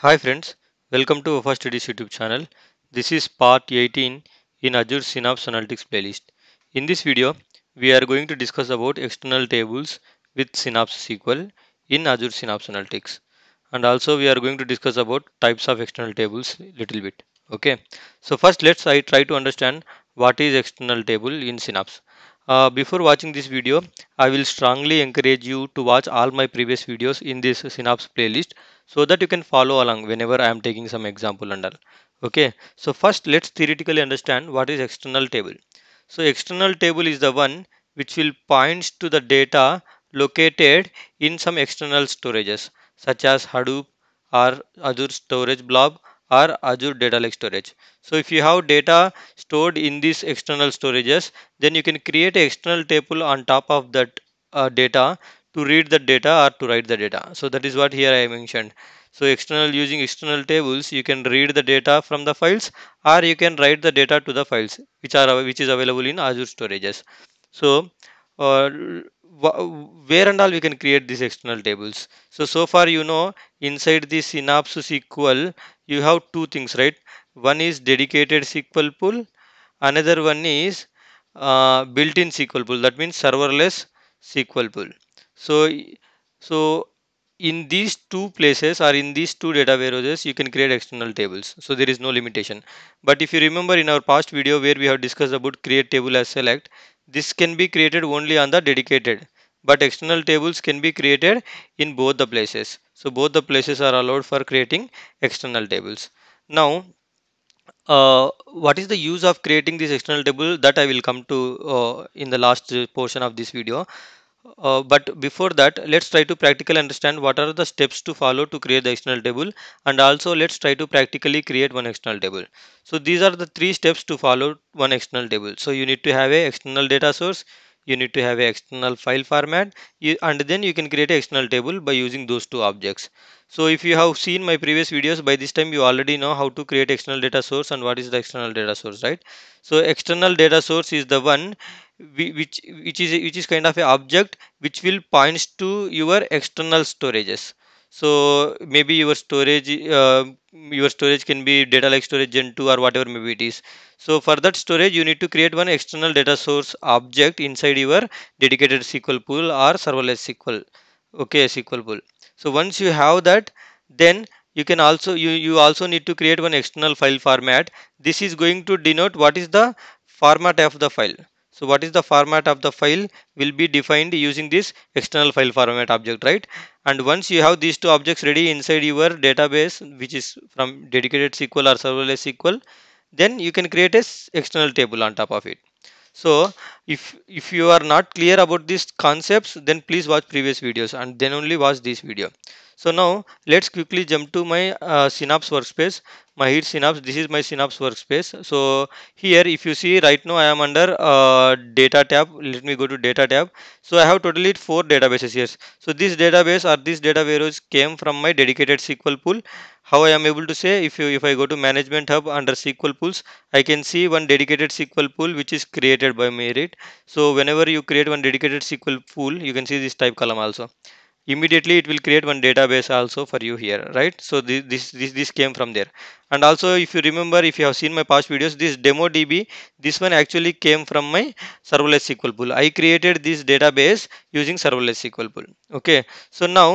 Hi friends, welcome to Alpha Studies YouTube channel. This is part 18 in Azure Synapse Analytics playlist. In this video, we are going to discuss about external tables with Synapse SQL in Azure Synapse Analytics. And also we are going to discuss about types of external tables little bit. Okay. So first let's I try to understand what is external table in Synapse. Uh, before watching this video, I will strongly encourage you to watch all my previous videos in this Synapse playlist so that you can follow along whenever I am taking some example and all. Okay, so first let's theoretically understand what is external table. So external table is the one which will points to the data located in some external storages such as Hadoop or Azure storage blob are Azure Data Lake storage. So if you have data stored in these external storages, then you can create an external table on top of that uh, data to read the data or to write the data. So that is what here I mentioned. So external using external tables, you can read the data from the files or you can write the data to the files which are which is available in Azure storages. So uh, where and all we can create these external tables so so far you know inside the synapse sql you have two things right one is dedicated sql pool another one is uh, built-in sql pool that means serverless sql pool so so in these two places or in these two data warehouses you can create external tables so there is no limitation but if you remember in our past video where we have discussed about create table as select this can be created only on the dedicated but external tables can be created in both the places so both the places are allowed for creating external tables now uh, what is the use of creating this external table that I will come to uh, in the last portion of this video uh, but before that let's try to practically understand what are the steps to follow to create the external table and also let's try to practically create one external table so these are the three steps to follow one external table so you need to have a external data source you need to have an external file format you, and then you can create an external table by using those two objects so if you have seen my previous videos by this time you already know how to create external data source and what is the external data source right so external data source is the one which which is which is kind of an object which will points to your external storages so maybe your storage uh, your storage can be data like storage gen 2 or whatever maybe it is so for that storage you need to create one external data source object inside your dedicated sql pool or serverless sql okay sql pool so once you have that then you can also you you also need to create one external file format this is going to denote what is the format of the file so what is the format of the file will be defined using this external file format object, right? And once you have these two objects ready inside your database, which is from dedicated SQL or serverless SQL, then you can create a external table on top of it. So if if you are not clear about these concepts then please watch previous videos and then only watch this video so now let's quickly jump to my uh, synapse workspace my here synapse this is my synapse workspace so here if you see right now i am under uh, data tab let me go to data tab so i have totally four databases here so this database or this data warehouse came from my dedicated sql pool how i am able to say if you if i go to management hub under sql pools i can see one dedicated sql pool which is created by me so whenever you create one dedicated sql pool you can see this type column also immediately it will create one database also for you here right so this, this this this came from there and also if you remember if you have seen my past videos this demo db this one actually came from my serverless sql pool i created this database using serverless sql pool okay so now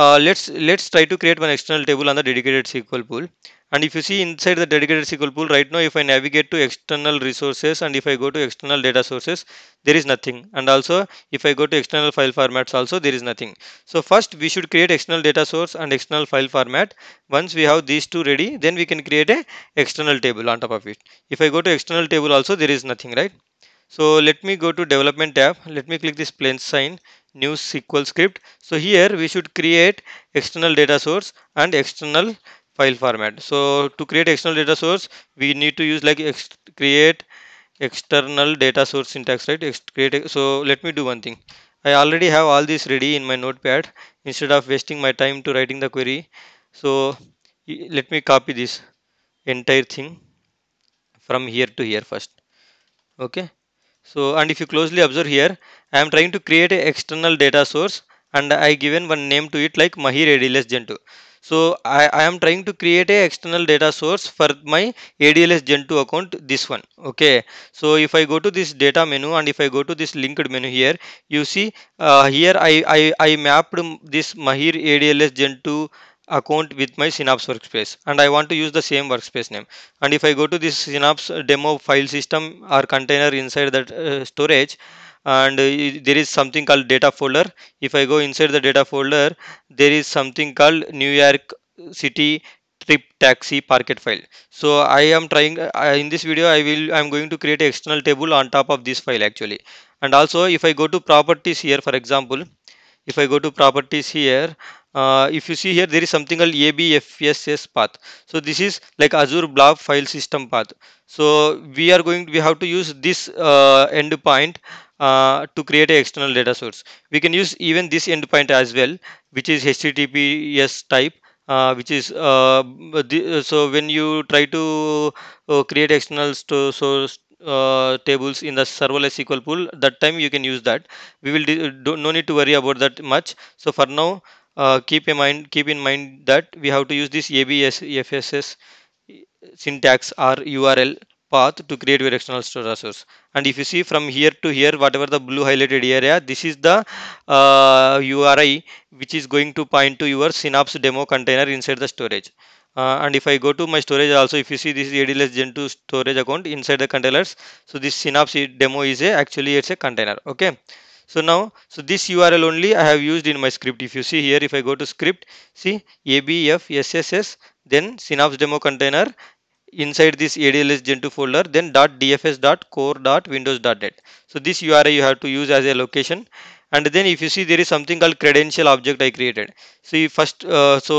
uh, let's let's try to create one external table on the dedicated sql pool and if you see inside the dedicated SQL pool right now if I navigate to external resources and if I go to external data sources there is nothing and also if I go to external file formats also there is nothing so first we should create external data source and external file format once we have these two ready then we can create a external table on top of it if I go to external table also there is nothing right so let me go to development tab let me click this plain sign new SQL script so here we should create external data source and external file format so to create external data source we need to use like ex create external data source syntax right ex create so let me do one thing I already have all this ready in my notepad instead of wasting my time to writing the query so let me copy this entire thing from here to here first okay so and if you closely observe here I am trying to create an external data source and I given one name to it like Mahir Ediles Gentoo so I, I am trying to create a external data source for my ADLS gen 2 account this one okay so if I go to this data menu and if I go to this linked menu here you see uh, here I, I, I mapped this Mahir ADLS gen 2 account with my Synapse workspace and I want to use the same workspace name and if I go to this Synapse demo file system or container inside that uh, storage and there is something called data folder if i go inside the data folder there is something called new york city trip taxi parquet file so i am trying uh, in this video i will i'm going to create an external table on top of this file actually and also if i go to properties here for example if i go to properties here uh, if you see here there is something called abfss path so this is like azure blob file system path so we are going to, we have to use this uh, endpoint uh, to create an external data source. We can use even this endpoint as well, which is HTTPS type. Uh, which is uh, the, uh, so when you try to uh, create external source uh, tables in the serverless SQL pool that time you can use that we will do, no need to worry about that much so for now uh, keep in mind keep in mind that we have to use this ABS FSS syntax or URL path to create your external store resource and if you see from here to here whatever the blue highlighted area this is the uh, URI which is going to point to your Synapse demo container inside the storage uh, and if I go to my storage also if you see this is ADLS Gen 2 storage account inside the containers so this Synapse demo is a actually it's a container okay so now, so this URL only I have used in my script. If you see here, if I go to script, see ABFSSS, then Synapse demo container inside this ADLS 2 folder then .dfs.core.windows.net. So this URI you have to use as a location and then if you see there is something called credential object I created see first uh, so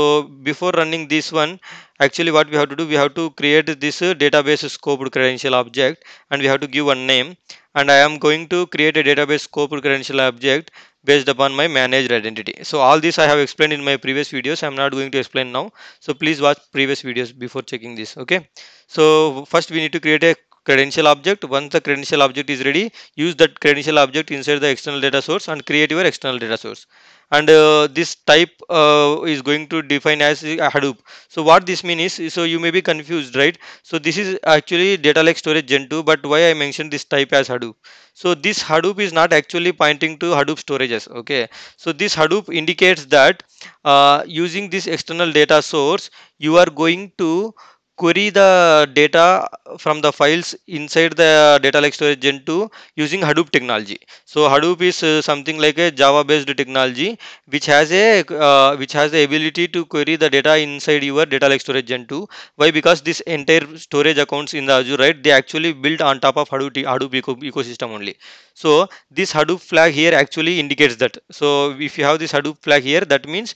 before running this one actually what we have to do we have to create this uh, database scoped credential object and we have to give one name and I am going to create a database scoped credential object based upon my managed identity so all this I have explained in my previous videos I'm not going to explain now so please watch previous videos before checking this okay so first we need to create a credential object. Once the credential object is ready, use that credential object inside the external data source and create your external data source. And uh, this type uh, is going to define as Hadoop. So what this means is, so you may be confused, right? So this is actually data lake storage Gen 2, but why I mentioned this type as Hadoop? So this Hadoop is not actually pointing to Hadoop storages, okay? So this Hadoop indicates that uh, using this external data source, you are going to query the data from the files inside the data lake storage gen 2 using hadoop technology so hadoop is uh, something like a java based technology which has a uh, which has the ability to query the data inside your data lake storage gen 2 why because this entire storage accounts in the azure right they actually built on top of hadoop hadoop eco ecosystem only so this hadoop flag here actually indicates that so if you have this hadoop flag here that means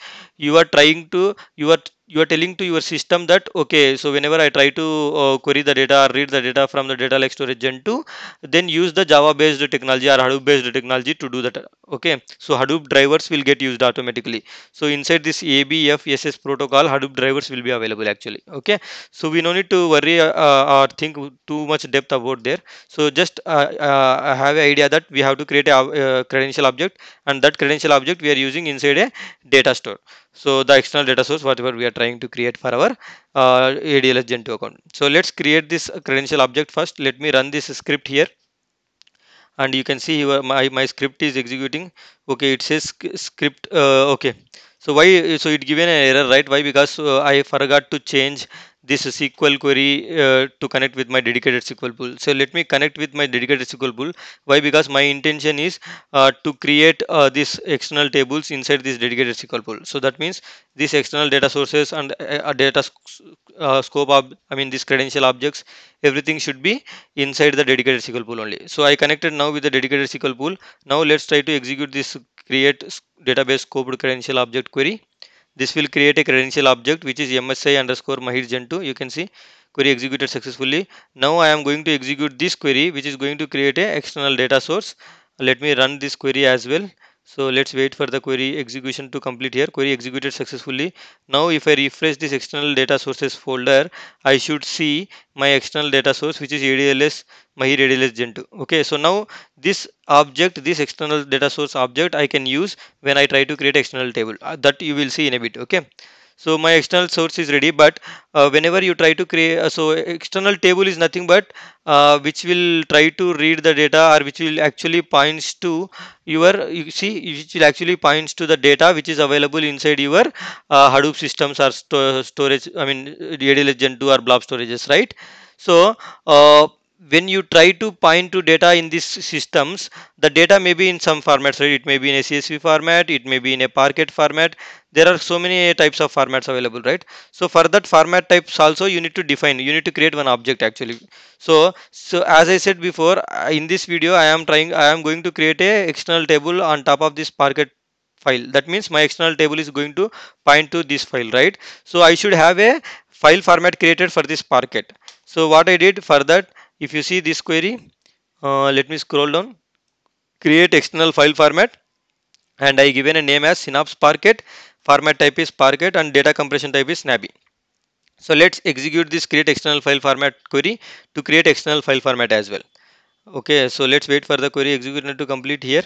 you are trying to you are you are telling to your system that okay so whenever i try to uh, query the data or read the data from the data lake storage gen 2 then use the java based technology or hadoop based technology to do that okay so hadoop drivers will get used automatically so inside this abfss protocol hadoop drivers will be available actually okay so we no need to worry uh, uh or think too much depth about there so just uh, uh, have an idea that we have to create a uh, credential object and that credential object we are using inside a data store so the external data source whatever we are trying to create for our uh, ADLS gen 2 account so let's create this credential object first let me run this script here and you can see here my, my script is executing okay it says script uh, okay so why so it given an error right why because uh, I forgot to change this SQL query uh, to connect with my dedicated SQL pool. So let me connect with my dedicated SQL pool. Why? Because my intention is uh, to create uh, these external tables inside this dedicated SQL pool. So that means these external data sources and uh, data uh, scope, of, I mean these credential objects, everything should be inside the dedicated SQL pool only. So I connected now with the dedicated SQL pool. Now let's try to execute this create database scoped credential object query. This will create a credential object which is MSI underscore Mahir gen2 You can see query executed successfully. Now I am going to execute this query which is going to create a external data source. Let me run this query as well so let's wait for the query execution to complete here query executed successfully now if i refresh this external data sources folder i should see my external data source which is adls mahir adls 2 okay so now this object this external data source object i can use when i try to create external table uh, that you will see in a bit okay so my external source is ready but uh, whenever you try to create uh, so external table is nothing but uh, which will try to read the data or which will actually points to your you see which will actually points to the data which is available inside your uh, Hadoop systems or storage I mean DDLS Gen 2 or blob storages right so uh, when you try to point to data in these systems the data may be in some formats right it may be in a csv format it may be in a parquet format there are so many types of formats available right so for that format types also you need to define you need to create one object actually so so as i said before uh, in this video i am trying i am going to create a external table on top of this parquet file that means my external table is going to point to this file right so i should have a file format created for this parquet so what i did for that if you see this query uh, let me scroll down create external file format and I given a name as Synapse Parquet format type is Parquet and data compression type is Snappy so let's execute this create external file format query to create external file format as well okay so let's wait for the query executed to complete here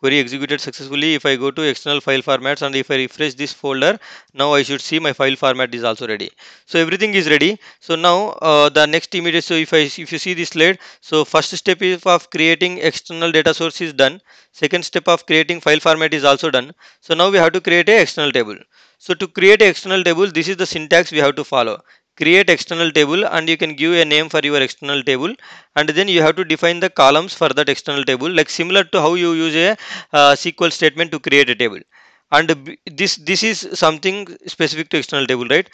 query executed successfully if I go to external file formats and if I refresh this folder now I should see my file format is also ready so everything is ready so now uh, the next immediate so if I if you see this slide so first step is of creating external data source is done second step of creating file format is also done so now we have to create a external table so to create external table this is the syntax we have to follow create external table and you can give a name for your external table and then you have to define the columns for that external table like similar to how you use a uh, SQL statement to create a table and this this is something specific to external table right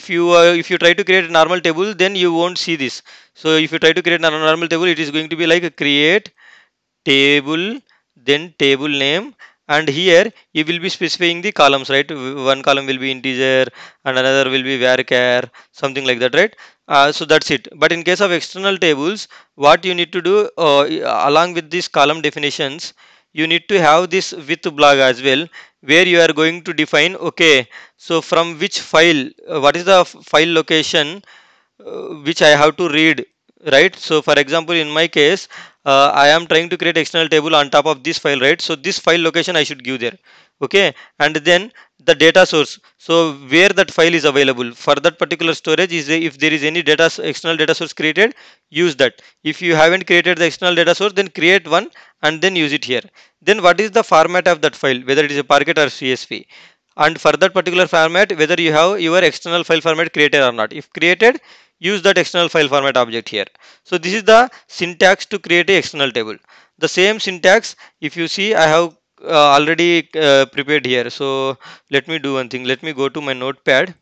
if you uh, if you try to create a normal table then you won't see this so if you try to create a normal table it is going to be like create table then table name and here you will be specifying the columns right one column will be integer and another will be varchar something like that right uh, so that's it but in case of external tables what you need to do uh, along with these column definitions you need to have this with blog as well where you are going to define okay so from which file uh, what is the file location uh, which I have to read right so for example in my case uh, I am trying to create external table on top of this file right so this file location I should give there okay and then the data source so where that file is available for that particular storage is if there is any data external data source created use that if you haven't created the external data source then create one and then use it here then what is the format of that file whether it is a parquet or csv and for that particular format whether you have your external file format created or not if created use that external file format object here so this is the syntax to create a external table the same syntax if you see i have uh, already uh, prepared here so let me do one thing let me go to my notepad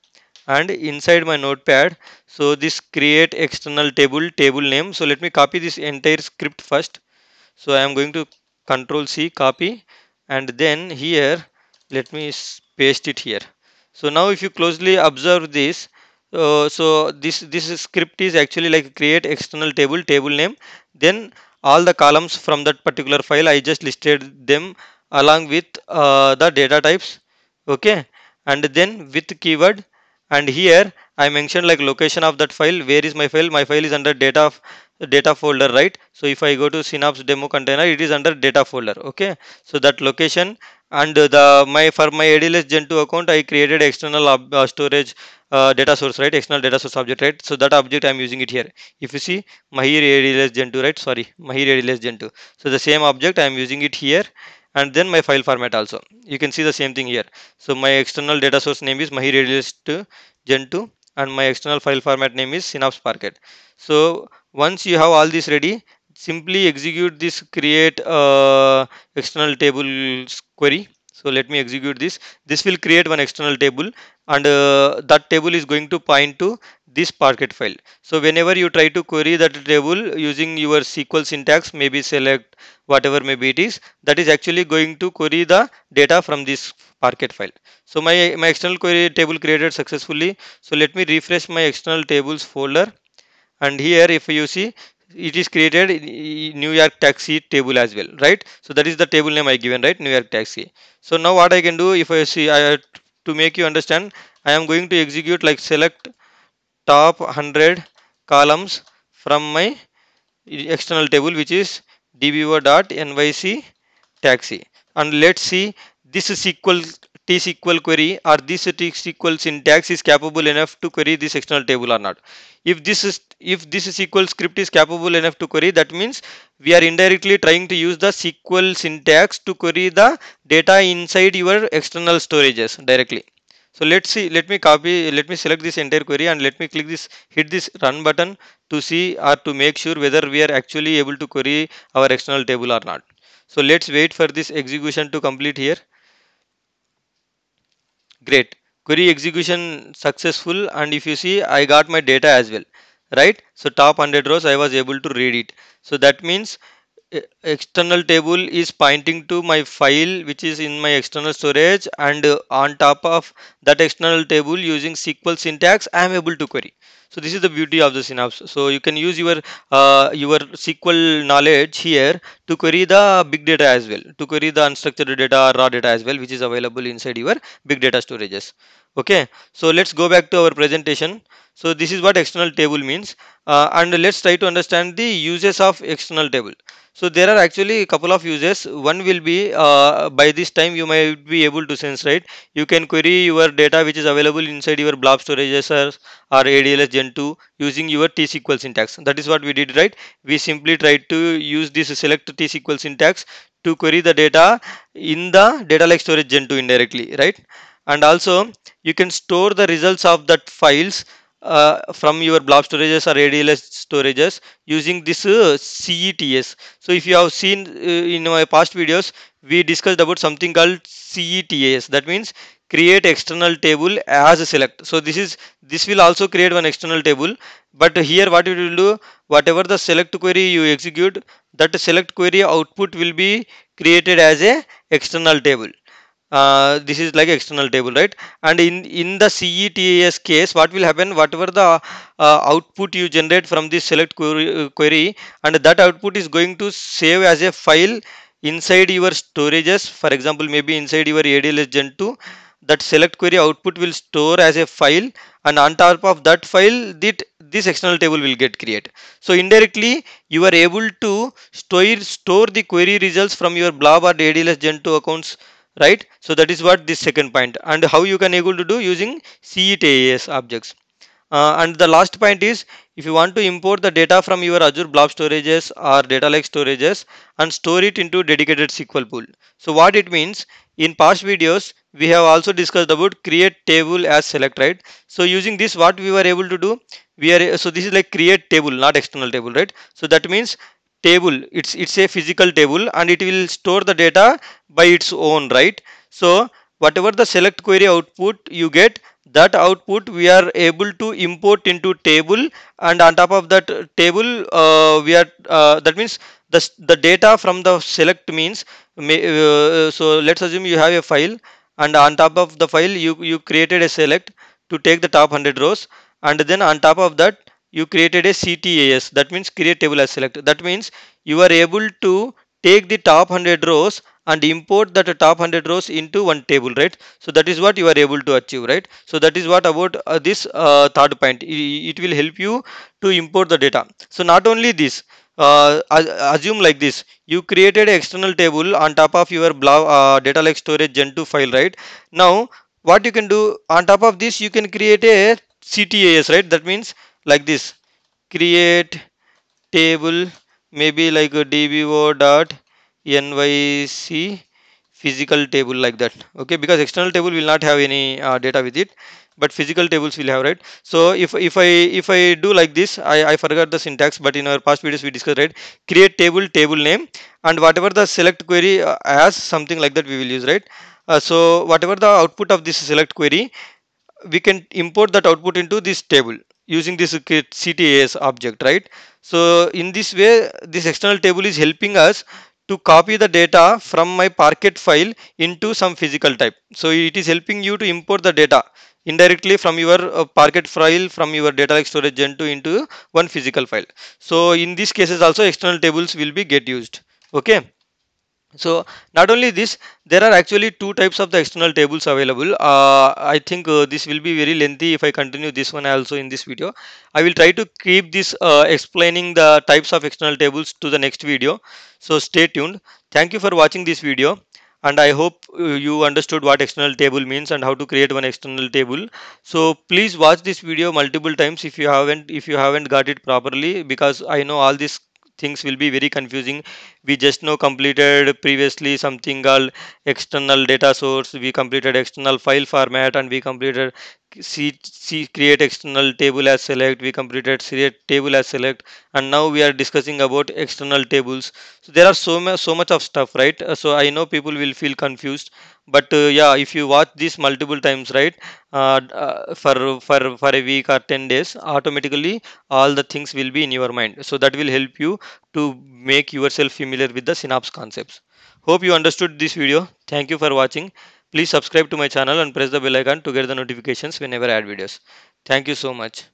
and inside my notepad so this create external table table name so let me copy this entire script first so i am going to control c copy and then here let me paste it here so now if you closely observe this uh, so this this script is actually like create external table table name then all the columns from that particular file i just listed them along with uh, the data types okay and then with keyword and here I mentioned like location of that file where is my file my file is under data data folder right so if I go to synapse demo container it is under data folder okay so that location and the my for my ADLS gen 2 account I created external uh, storage uh, data source right external data source object right so that object I'm using it here if you see Mahir ADLS gen 2 right sorry Mahir ADLS gen 2 so the same object I'm using it here and then my file format also you can see the same thing here so my external data source name is mahi radialist gen 2 and my external file format name is synapse Parquet. so once you have all this ready simply execute this create uh, external table query so let me execute this this will create one external table and uh, that table is going to point to this Parquet file. So whenever you try to query that table using your SQL syntax, maybe select whatever maybe it is, that is actually going to query the data from this Parquet file. So my, my external query table created successfully. So let me refresh my external tables folder. And here if you see, it is created New York taxi table as well, right? So that is the table name I given, right? New York taxi. So now what I can do if I see, I to make you understand, I am going to execute like select top 100 columns from my external table which is dbo.nyc taxi and let's see this SQL T SQL query or this T SQL syntax is capable enough to query this external table or not. If this is if this SQL script is capable enough to query, that means we are indirectly trying to use the SQL syntax to query the data inside your external storages directly so let's see let me copy let me select this entire query and let me click this hit this run button to see or to make sure whether we are actually able to query our external table or not so let's wait for this execution to complete here great query execution successful and if you see I got my data as well right so top 100 rows I was able to read it so that means external table is pointing to my file which is in my external storage and uh, on top of that external table using SQL syntax I am able to query so this is the beauty of the synapse so you can use your uh, your SQL knowledge here to query the big data as well to query the unstructured data or raw data as well which is available inside your big data storages okay so let's go back to our presentation so this is what external table means uh, and let's try to understand the uses of external table so there are actually a couple of uses one will be uh, by this time you might be able to sense right you can query your data which is available inside your blob storages or, or adls gen 2 using your t sql syntax that is what we did right we simply tried to use this select t sql syntax to query the data in the data like storage gen 2 indirectly right and also you can store the results of that files uh, from your blob storages or ADLS storages using this uh, CETS. So if you have seen uh, in my past videos, we discussed about something called CETS. That means create external table as a select. So this is this will also create one external table. But here what it will do, whatever the select query you execute, that select query output will be created as a external table uh, this is like external table right and in in the cetas case what will happen whatever the uh, output you generate from this select uh, query, and that output is going to save as a file inside your storages for example maybe inside your adls gen 2 that select query output will store as a file and on top of that file that this external table will get created so indirectly you are able to store store the query results from your blob or adls gen 2 accounts right so that is what this second point and how you can able to do using CETAS objects uh, and the last point is if you want to import the data from your Azure Blob storages or data lake storages and store it into dedicated SQL pool. So what it means in past videos we have also discussed about create table as select right. So using this what we were able to do we are so this is like create table not external table right. So that means table it's it's a physical table and it will store the data by its own right so whatever the select query output you get that output we are able to import into table and on top of that table uh, we are uh, that means the, the data from the select means uh, so let's assume you have a file and on top of the file you you created a select to take the top 100 rows and then on top of that you created a CTAS that means create table as select that means you are able to take the top 100 rows and import that top 100 rows into one table right so that is what you are able to achieve right so that is what about uh, this uh, third point it, will help you to import the data so not only this uh, assume like this you created an external table on top of your uh, data lake storage gen 2 file right now what you can do on top of this you can create a ctas right that means like this create table maybe like a dbo dot nyc physical table like that okay because external table will not have any uh, data with it but physical tables will have right so if if i if i do like this i i forgot the syntax but in our past videos we discussed right create table table name and whatever the select query has uh, as something like that we will use right uh, so whatever the output of this select query we can import that output into this table using this CTAS object, right? So in this way, this external table is helping us to copy the data from my Parquet file into some physical type. So it is helping you to import the data indirectly from your uh, Parquet file from your data lake storage gen 2 into one physical file. So in these cases also external tables will be get used. Okay so not only this there are actually two types of the external tables available uh, i think uh, this will be very lengthy if i continue this one also in this video i will try to keep this uh, explaining the types of external tables to the next video so stay tuned thank you for watching this video and i hope uh, you understood what external table means and how to create one external table so please watch this video multiple times if you haven't if you haven't got it properly because i know all this things will be very confusing we just now completed previously something called external data source we completed external file format and we completed see, see create external table as select we completed create table as select and now we are discussing about external tables so there are so much so much of stuff right uh, so i know people will feel confused but uh, yeah if you watch this multiple times right uh, uh, for for for a week or 10 days automatically all the things will be in your mind so that will help you to make yourself familiar with the synapse concepts hope you understood this video thank you for watching Please subscribe to my channel and press the bell icon to get the notifications whenever I add videos. Thank you so much.